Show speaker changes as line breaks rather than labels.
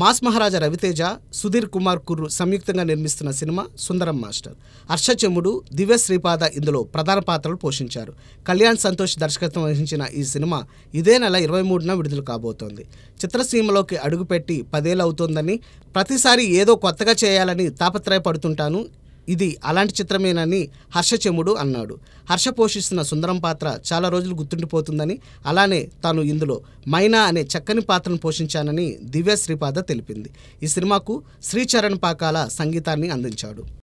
mass Maharaja Ravi Teja Sudheer Kumar Kurru సంయుక్తంగా నిర్మిస్తున్న cinema Sundaram master Harsha Chemudu Divya Sripada ఇందులో ప్రధాన పాత్రలు పోషించారు కళ్యాణ్ సంతోష్ దర్శకత్వం వహించిన ఈ సినిమా ఇదే నెల ఇరవై మూడున విడుదల కాబోతోంది చిత్రసీమలోకి అడుగుపెట్టి పదేళ్ళవుతోందని ప్రతిసారి ఏదో కొత్తగా చేయాలని తాపత్రయపడుతుంటాను ఇది అలాంటి చిత్రమేనని హర్షచముడు అన్నాడు హర్ష పోషిస్తున్న సుందరం పాత్ర చాలా రోజులు గుర్తుండిపోతుందని అలానే తాను ఇందులో మైనా అనే చక్కని పాత్రను పోషించానని దివ్య శ్రీపాద తెలిపింది ఈ సినిమాకు శ్రీచరణ్ పాకాల సంగీతాన్ని అందించాడు